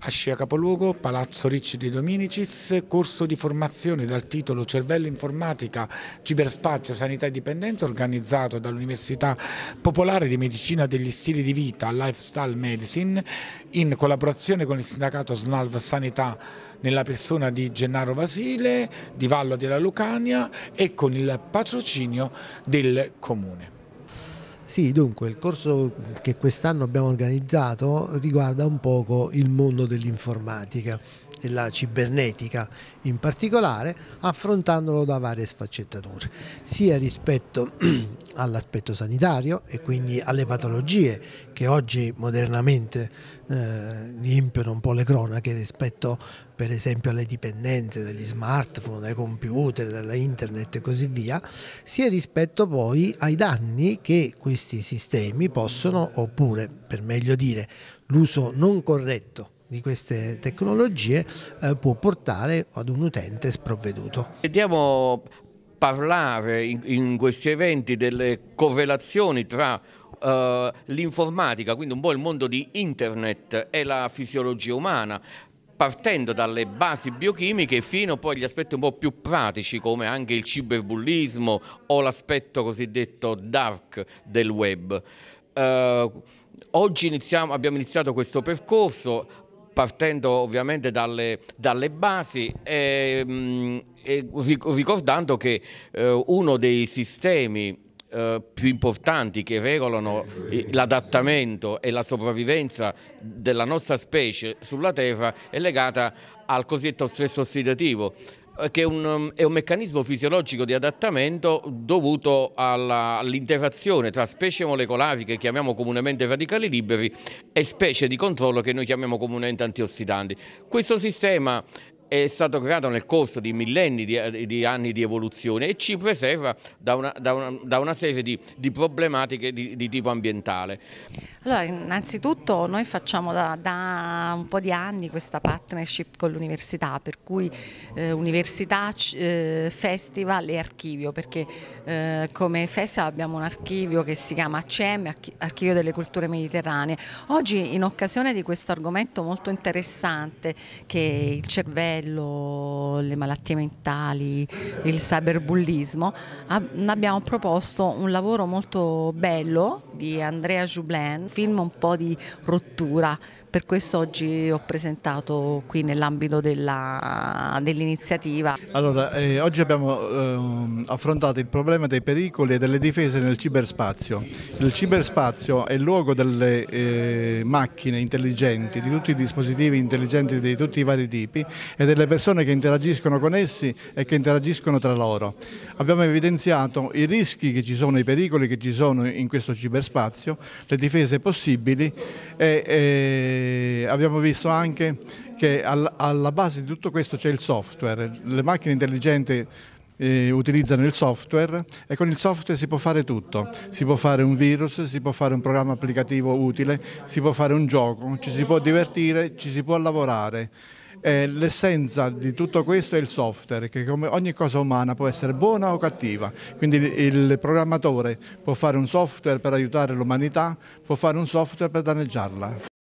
Ascia Capoluogo, Palazzo Ricci di Dominicis, corso di formazione dal titolo Cervello Informatica, Ciberspazio, Sanità e Dipendenza organizzato dall'Università Popolare di Medicina degli Stili di Vita, Lifestyle Medicine, in collaborazione con il sindacato Snalv Sanità nella persona di Gennaro Vasile, di Vallo della Lucania e con il patrocinio del Comune. Sì, dunque, il corso che quest'anno abbiamo organizzato riguarda un poco il mondo dell'informatica della cibernetica in particolare, affrontandolo da varie sfaccettature, sia rispetto all'aspetto sanitario e quindi alle patologie che oggi modernamente eh, riempiono un po' le cronache rispetto per esempio alle dipendenze dagli smartphone, dai computer, dalla internet e così via, sia rispetto poi ai danni che questi sistemi possono, oppure per meglio dire l'uso non corretto di queste tecnologie eh, può portare ad un utente sprovveduto. Vediamo parlare in, in questi eventi delle correlazioni tra Uh, l'informatica, quindi un po' il mondo di internet e la fisiologia umana, partendo dalle basi biochimiche fino poi agli aspetti un po' più pratici come anche il ciberbullismo o l'aspetto cosiddetto dark del web. Uh, oggi iniziamo, abbiamo iniziato questo percorso, partendo ovviamente dalle, dalle basi ehm, e, e, ricordando che eh, uno dei sistemi eh, più importanti che regolano l'adattamento e la sopravvivenza della nostra specie sulla Terra è legata al cosiddetto stress ossidativo che è un, um, è un, meccanismo fisiologico di adattamento dovuto all'interazione all tra specie molecolari che chiamiamo comunemente radicali liberi e specie di controllo che noi chiamiamo comunemente antiossidanti. Questo sistema è stato creato nel corso di millenni di, eh, di anni di evoluzione e ci preserva da una, da una, da una serie di, di problematiche di, di, tipo ambientale. Allora, innanzitutto noi facciamo da, da, un po' di anni questa partnership con l'università, per cui eh, università, eh, festival e archivio, perché eh, come festival abbiamo un archivio che si chiama ACM, Archivio delle Culture Mediterranee. Oggi in occasione di questo argomento molto interessante che il cervello bordello, le malattie mentali, il cyberbullismo, abbiamo proposto un lavoro molto bello di Andrea Joublin, film un po' di rottura, per questo oggi ho presentato qui nell'ambito dell'iniziativa. allora, eh, oggi abbiamo eh, affrontato il problema dei pericoli e delle difese nel ciberspazio. Il ciberspazio è il luogo delle eh, macchine intelligenti, di tutti i dispositivi intelligenti di tutti i vari tipi e delle persone che interagiscono con essi e che interagiscono tra loro. Abbiamo evidenziato i rischi che ci sono, i pericoli che ci sono in questo ciberspazio spazio, le difese possibili e, e abbiamo visto anche che all, alla base di tutto questo c'è il software, le macchine intelligenti eh, utilizzano il software e con il software si può fare tutto, si può fare un virus, si può fare un programma applicativo utile, si può fare un gioco, ci si può divertire, ci si può lavorare. Eh, l'essenza di tutto questo è il software, che come ogni cosa umana può essere buona o cattiva, quindi il, il programmatore può fare un software per aiutare l'umanità, può fare un software per danneggiarla.